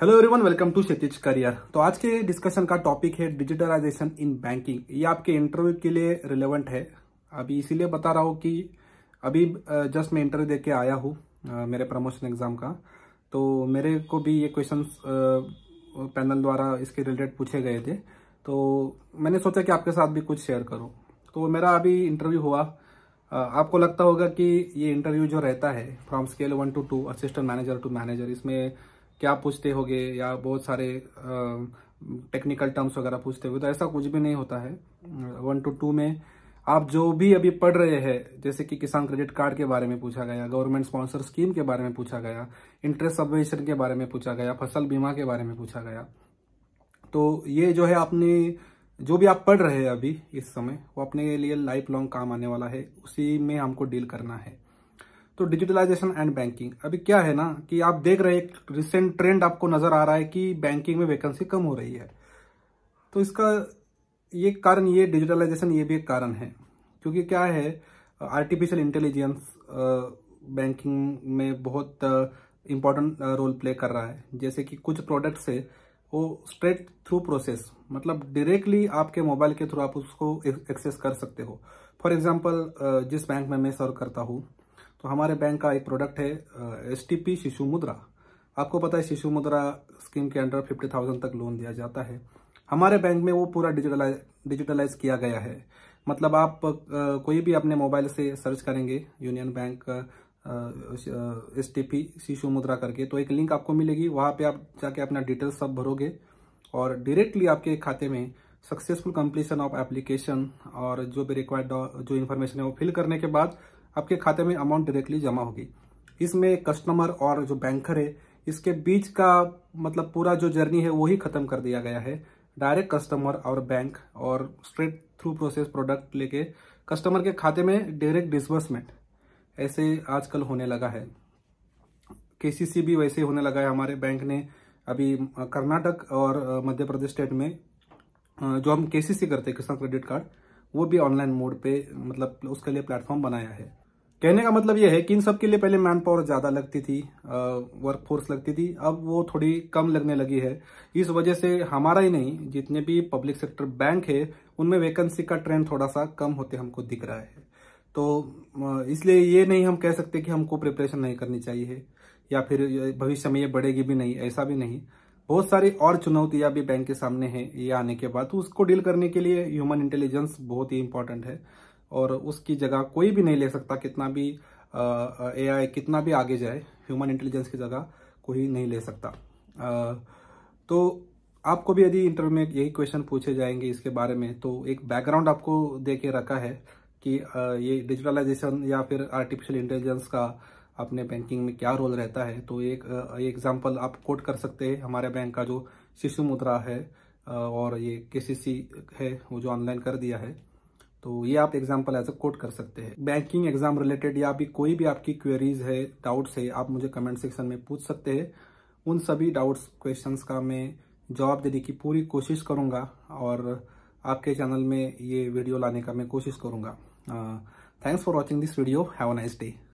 hello everyone welcome to Kshitij career तो आज के डिस्कशन का टॉपिक है डिजिटलाइजेशन इन बैंकिंग ये आपके इंटरव्यू के लिए रिलेवेंट है अभी इसीलिए बता रहा हूँ कि अभी जस्ट मैं इंटरव्यू दे के आया हूँ मेरे प्रमोशन एग्जाम का तो मेरे को भी ये क्वेश्चन पैनल द्वारा इसके रिलेटेड पूछे गए थे तो मैंने सोचा कि आपके साथ भी कुछ शेयर करूँ तो मेरा अभी इंटरव्यू हुआ आपको लगता होगा कि ये इंटरव्यू जो रहता है from scale one to two assistant manager to manager इसमें क्या पूछते होगे या बहुत सारे टेक्निकल टर्म्स वगैरह पूछते हुए तो ऐसा कुछ भी नहीं होता है वन टू टू में आप जो भी अभी पढ़ रहे हैं जैसे कि किसान क्रेडिट कार्ड के बारे में पूछा गया गवर्नमेंट स्पॉन्सर स्कीम के बारे में पूछा गया इंटरेस्ट सबवेशन के बारे में पूछा गया फसल बीमा के बारे में पूछा गया तो ये जो है आपने जो भी आप पढ़ रहे हैं अभी इस समय वो अपने लिए लाइफ लॉन्ग काम आने वाला है उसी में हमको डील करना है तो डिजिटलाइजेशन एंड बैंकिंग अभी क्या है ना कि आप देख रहे हैं एक रिसेंट ट्रेंड आपको नजर आ रहा है कि बैंकिंग में वैकेंसी कम हो रही है तो इसका ये कारण ये डिजिटलाइजेशन ये भी एक कारण है क्योंकि क्या है आर्टिफिशियल इंटेलिजेंस बैंकिंग में बहुत इम्पोर्टेंट रोल प्ले कर रहा है जैसे कि कुछ प्रोडक्ट्स है वो स्ट्रेट थ्रू प्रोसेस मतलब डायरेक्टली आपके मोबाइल के थ्रू आप उसको एक्सेस कर सकते हो फॉर एग्जाम्पल जिस बैंक में मैं सर्व करता हूँ तो हमारे बैंक का एक प्रोडक्ट है एस टी पी शिशु मुद्रा आपको पता है शिशु मुद्रा स्कीम के अंडर फिफ्टी थाउजेंड तक लोन दिया जाता है हमारे बैंक में वो पूरा डिजिटलाइज डिजिटलाइज किया गया है मतलब आप कोई भी अपने मोबाइल से सर्च करेंगे Union Bank S T P Shishu Mudra करके तो एक लिंक आपको मिलेगी वहाँ पे आप जाके अपना डिटेल्स सब भरोगे और डायरेक्टली आपके खाते में सक्सेसफुल कंप्लीशन ऑफ एप्लीकेशन और जो भी रिक्वायर्ड जो इन्फॉर्मेशन है वो फिल करने के बाद आपके खाते में अमाउंट डायरेक्टली जमा होगी इसमें कस्टमर और जो बैंकर है इसके बीच का मतलब पूरा जो जर्नी है वही खत्म कर दिया गया है डायरेक्ट कस्टमर और बैंक और स्ट्रेट थ्रू प्रोसेस प्रोडक्ट लेके कस्टमर के खाते में डायरेक्ट डिसबर्समेंट ऐसे आजकल होने लगा है के भी वैसे होने लगा है हमारे बैंक ने अभी कर्नाटक और मध्य प्रदेश स्टेट में जो हम के करते हैं किसान क्रेडिट कार्ड वो भी ऑनलाइन मोड पे मतलब उसके लिए प्लेटफॉर्म बनाया है कहने का मतलब यह है कि इन सब के लिए पहले मैन पावर ज़्यादा लगती थी वर्क फोर्स लगती थी अब वो थोड़ी कम लगने लगी है इस वजह से हमारा ही नहीं जितने भी पब्लिक सेक्टर बैंक है उनमें वैकेंसी का ट्रेंड थोड़ा सा कम होते हमको दिख रहा है तो इसलिए ये नहीं हम कह सकते कि हमको प्रिपरेशन नहीं करनी चाहिए या फिर भविष्य में ये बढ़ेगी भी नहीं ऐसा भी नहीं बहुत सारी और चुनौतियां भी बैंक के सामने हैं ये आने के बाद तो उसको डील करने के लिए ह्यूमन इंटेलिजेंस बहुत ही इंपॉर्टेंट है और उसकी जगह कोई भी नहीं ले सकता कितना भी ए आई कितना भी आगे जाए ह्यूमन इंटेलिजेंस की जगह कोई नहीं ले सकता आ, तो आपको भी यदि इंटरव्यू में यही क्वेश्चन पूछे जाएंगे इसके बारे में तो एक बैकग्राउंड आपको दे के रखा है कि ये डिजिटलाइजेशन या फिर आर्टिफिशियल इंटेलिजेंस का अपने बैंकिंग में क्या रोल रहता है तो एक एग्जाम्पल आप कोट कर सकते हैं हमारे बैंक का जो शिशु मुद्रा है और ये के है वो जो ऑनलाइन कर दिया है तो ये आप एग्जाम्पल एज अ कोट कर सकते हैं बैंकिंग एग्जाम रिलेटेड या भी कोई भी आपकी क्वेरीज है डाउट्स है आप मुझे कमेंट सेक्शन में पूछ सकते हैं उन सभी डाउट्स क्वेश्चंस का मैं जवाब देने की पूरी कोशिश करूँगा और आपके चैनल में ये वीडियो लाने का मैं कोशिश करूंगा thanks for watching this video have a nice day